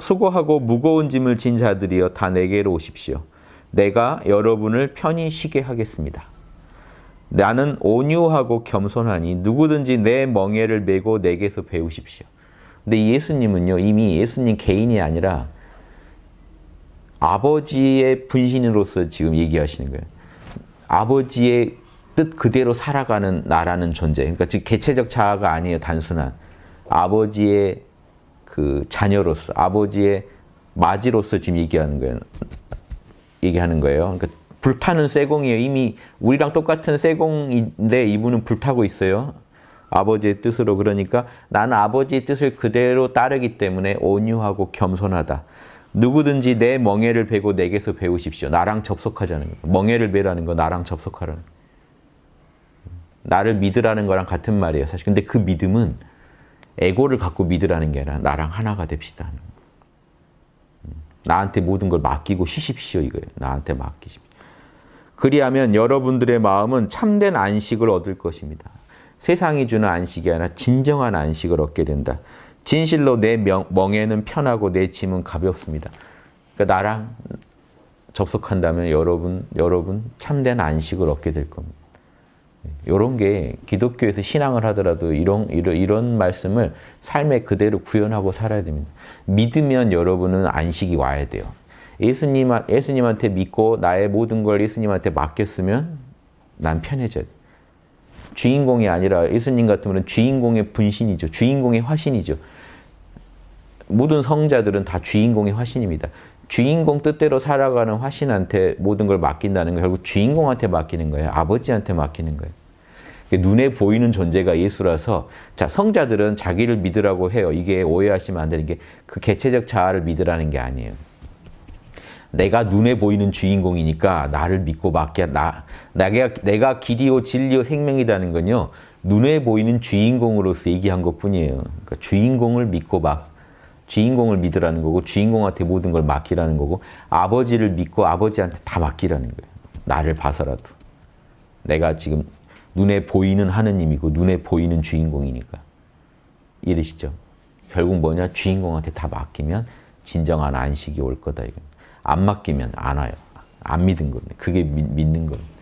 수고하고 무거운 짐을 진 자들이여 다 내게로 오십시오. 내가 여러분을 편히 쉬게 하겠습니다. 나는 온유하고 겸손하니 누구든지 내 멍에를 메고 내게서 배우십시오. 근데 예수님은요, 이미 예수님 개인이 아니라 아버지의 분신으로서 지금 얘기하시는 거예요. 아버지의 뜻 그대로 살아가는 나라는 존재. 그러니까 즉 개체적 자아가 아니에요, 단순한. 아버지의 그 자녀로서 아버지의 마지로서 지금 얘기하는 거예요. 얘기하는 거예요. 그러니까 불타는 쇠공이에요. 이미 우리랑 똑같은 쇠공인데 이분은 불타고 있어요. 아버지의 뜻으로 그러니까 나는 아버지의 뜻을 그대로 따르기 때문에 온유하고 겸손하다. 누구든지 내 멍에를 베고 내게서 배우십시오. 나랑 접속하자는 거. 멍에를 베라는 거 나랑 접속하라는 거. 나를 믿으라는 거랑 같은 말이에요. 사실 근데 그 믿음은 에고를 갖고 믿으라는 게 아니라 나랑 하나가 됩시다. 음, 나한테 모든 걸 맡기고 쉬십시오 이거예요. 나한테 맡기십시오. 그리하면 여러분들의 마음은 참된 안식을 얻을 것입니다. 세상이 주는 안식이 아니라 진정한 안식을 얻게 된다. 진실로 내 명, 멍에는 편하고 내 짐은 가볍습니다. 그러니까 나랑 접속한다면 여러분, 여러분 참된 안식을 얻게 될 겁니다. 이런 게 기독교에서 신앙을 하더라도 이런, 이런, 이런 말씀을 삶에 그대로 구현하고 살아야 됩니다. 믿으면 여러분은 안식이 와야 돼요. 예수님, 예수님한테 믿고 나의 모든 걸 예수님한테 맡겼으면 난 편해져요. 주인공이 아니라 예수님 같은 분 주인공의 분신이죠. 주인공의 화신이죠. 모든 성자들은 다 주인공의 화신입니다. 주인공 뜻대로 살아가는 화신한테 모든 걸 맡긴다는 건 결국 주인공한테 맡기는 거예요. 아버지한테 맡기는 거예요. 눈에 보이는 존재가 예수라서 자 성자들은 자기를 믿으라고 해요. 이게 오해하시면 안 되는 게 그 개체적 자아를 믿으라는 게 아니에요. 내가 눈에 보이는 주인공이니까 나를 믿고 맡겨 나 내가 내가 길이요 진리요 생명이라는 건요 눈에 보이는 주인공으로서 얘기한 것뿐이에요. 그러니까 주인공을 믿고 맡 주인공을 믿으라는 거고 주인공한테 모든 걸 맡기라는 거고 아버지를 믿고 아버지한테 다 맡기라는 거예요. 나를 봐서라도. 내가 지금 눈에 보이는 하느님이고 눈에 보이는 주인공이니까. 이르시죠? 결국 뭐냐? 주인공한테 다 맡기면 진정한 안식이 올 거다. 이거. 안 맡기면 안 와요. 안 믿은 거네. 그게 믿, 믿는 거네.